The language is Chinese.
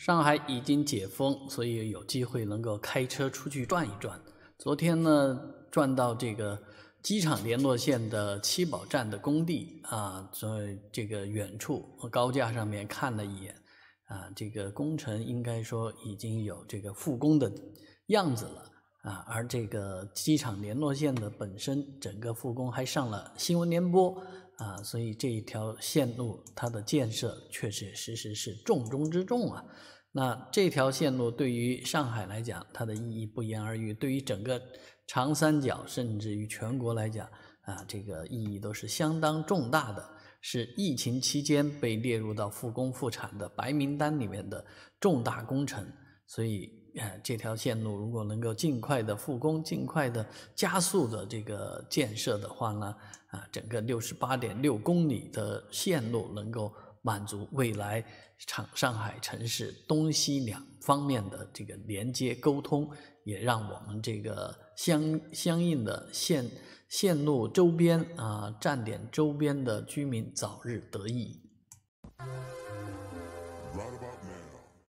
上海已经解封，所以有机会能够开车出去转一转。昨天呢，转到这个机场联络线的七宝站的工地啊，在这个远处高架上面看了一眼啊，这个工程应该说已经有这个复工的样子了啊。而这个机场联络线的本身整个复工还上了新闻联播。啊，所以这一条线路它的建设确确实实是重中之重啊。那这条线路对于上海来讲，它的意义不言而喻；对于整个长三角，甚至于全国来讲，啊，这个意义都是相当重大的，是疫情期间被列入到复工复产的白名单里面的重大工程。所以。这条线路如果能够尽快的复工，尽快的加速的这个建设的话呢，啊，整个六十八点六公里的线路能够满足未来长上海城市东西两方面的这个连接沟通，也让我们这个相相应的线线路周边啊站点周边的居民早日得益。